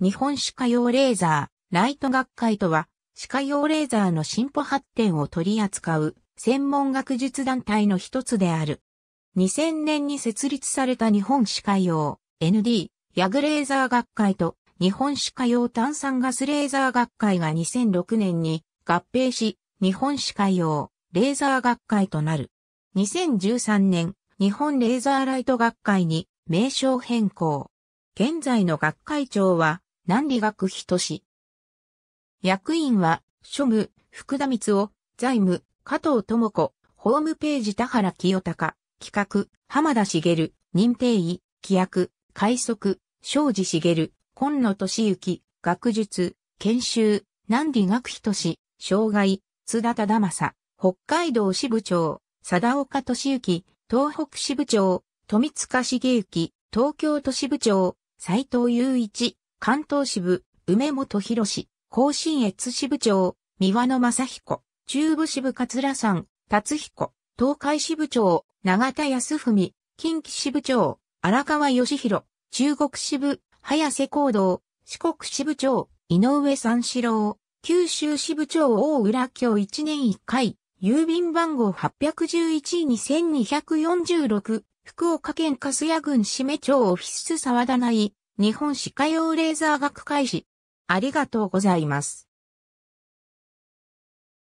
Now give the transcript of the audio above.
日本歯科用レーザー、ライト学会とは、歯科用レーザーの進歩発展を取り扱う専門学術団体の一つである。2000年に設立された日本歯科用 ND ヤグレーザー学会と日本歯科用炭酸ガスレーザー学会が2006年に合併し、日本歯科用レーザー学会となる。2013年、日本レーザーライト学会に名称変更。現在の学会長は南理学都市。役員は、庶務、福田光夫、財務、加藤智子、ホームページ田原清隆、企画、浜田茂、認定医、規約、快速、庄司茂、今野俊之、学術、研修、南理学都市、障害、津田忠正、北海道支部長、貞岡俊之、東北支部長、富塚茂之、東京都支部長、斉藤雄一、関東支部、梅本博士、甲信越支部長、三輪野正彦、中部支部桂さん、達彦、東海支部長、永田康文、近畿支部長、荒川義弘、中国支部、早瀬行動、四国支部長、井上三四郎、九州支部長大浦京1年1回、郵便番号811-2246、福岡県粕谷郡締め町オフィス沢田内、日本歯科用レーザー学会士。ありがとうございます。